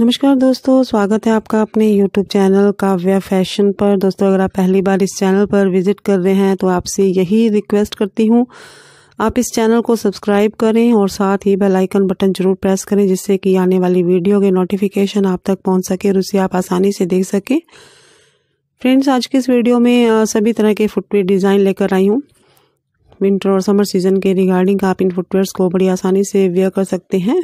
नमस्कार दोस्तों स्वागत है आपका अपने YouTube चैनल काव्य फैशन पर दोस्तों अगर आप पहली बार इस चैनल पर विजिट कर रहे हैं तो आपसे यही रिक्वेस्ट करती हूँ आप इस चैनल को सब्सक्राइब करें और साथ ही बेल आइकन बटन जरूर प्रेस करें जिससे कि आने वाली वीडियो के नोटिफिकेशन आप तक पहुँच सके और उसे आप आसानी से देख सकें फ्रेंड्स आज के इस वीडियो में सभी तरह के फुटवेयर डिज़ाइन लेकर आई हूँ विंटर और समर सीज़न के रिगार्डिंग आप इन फुटवेयर्स को बड़ी आसानी से वेयर कर सकते हैं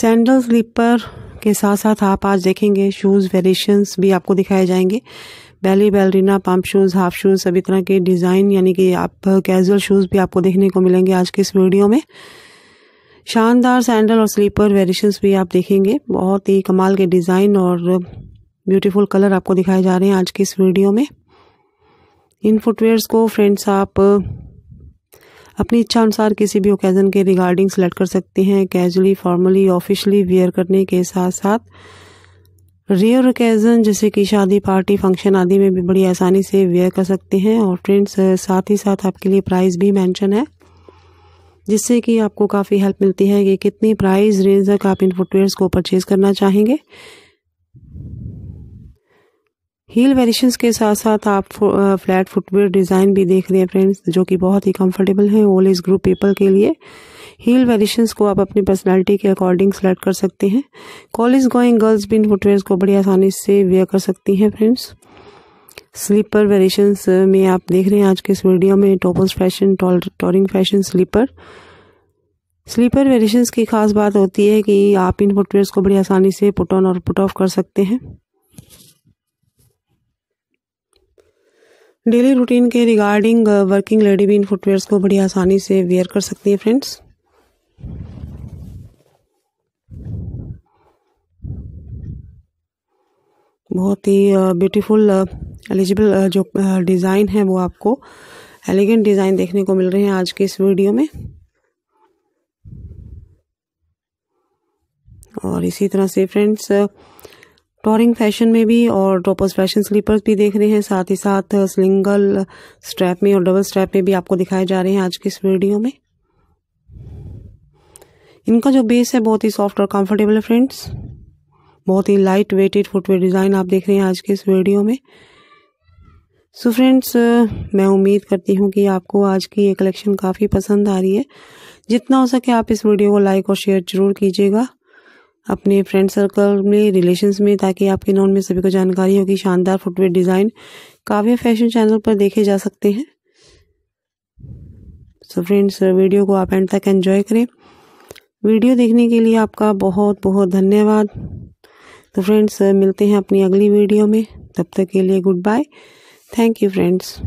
सैंडल स्लीपर के साथ साथ आप आज देखेंगे शूज़ वेरिएशंस भी आपको दिखाए जाएंगे belly ballerina pump shoes half shoes सभी तरह के डिज़ाइन यानी कि आप कैजुअल शूज़ भी आपको देखने को मिलेंगे आज के इस वीडियो में शानदार सैंडल और स्लीपर वेरिएशंस भी आप देखेंगे बहुत ही कमाल के डिज़ाइन और ब्यूटीफुल कलर आपको दिखाए जा रहे हैं आज के इस वीडियो में इन फुटवेयर्स को फ्रेंड्स आप अपनी इच्छा अनुसार किसी भी ओकेज़न के रिगार्डिंग सेलेक्ट कर सकते हैं कैजुअली फॉर्मली ऑफिशली वियर करने के साथ साथ रेयर ओकेज़न जैसे कि शादी पार्टी फंक्शन आदि में भी बड़ी आसानी से वेयर कर सकते हैं और फ्रेंड्स साथ ही साथ आपके लिए प्राइस भी मेंशन है जिससे कि आपको काफ़ी हेल्प मिलती है कि कितनी प्राइस रेंज तक आप इन फुटवेयर्स को परचेज़ करना चाहेंगे हील वेरिएशन के साथ साथ आप फ्लैट फुटवेयर डिज़ाइन भी देख रहे हैं फ्रेंड्स जो कि बहुत ही कंफर्टेबल है ओल इज ग्रुप पीपल के लिए हील वेरिएशन को आप अपनी पर्सनालिटी के अकॉर्डिंग सेलेक्ट कर सकते हैं कॉलेज गोइंग गर्ल्स भी इन फुटवेयर को बड़ी आसानी से वेयर कर सकती हैं फ्रेंड्स स्लीपर वेरिएशंस में आप देख रहे हैं आज के इस वीडियो में टॉपल्स fashion toe ring fashion slipper slipper variation की खास बात होती है कि आप इन फुटवेयर को बड़ी आसानी से पुट ऑन और पुट ऑफ कर सकते हैं डेली रूटीन के रिगार्डिंग वर्किंग लेडी भी इन फुटवेयर्स को बड़ी आसानी से वेयर कर सकती है फ्रेंड्स बहुत ही beautiful uh, eligible uh, uh, जो डिज़ाइन है वो आपको एलिगेंट डिज़ाइन देखने को मिल रहे हैं आज के इस वीडियो में और इसी तरह से फ्रेंड्स टोरिंग फैशन में भी और टॉपर्स फैशन स्लीपर्स भी देख रहे हैं साथ ही साथ सिंगल uh, स्ट्रैप में और डबल स्ट्रैप में भी आपको दिखाए जा रहे हैं आज की इस वीडियो में इनका जो बेस है बहुत ही सॉफ्ट और कंफर्टेबल है फ्रेंड्स बहुत ही लाइट वेटेड फुटवेयर डिज़ाइन आप देख रहे हैं आज के इस वीडियो में सो so फ्रेंड्स uh, मैं उम्मीद करती हूँ कि आपको आज की ये कलेक्शन काफ़ी पसंद आ रही है जितना हो सके आप इस वीडियो को लाइक और शेयर ज़रूर कीजिएगा अपने फ्रेंड सर्कल में रिलेशंस में ताकि आपके नॉन में सभी को जानकारी होगी शानदार footwear design Kavya fashion channel पर देखे जा सकते हैं सो फ्रेंड्स वीडियो को आप एंड तक एंजॉय करें वीडियो देखने के लिए आपका बहुत बहुत धन्यवाद तो फ्रेंड्स मिलते हैं अपनी अगली वीडियो में तब तक के लिए good bye thank you friends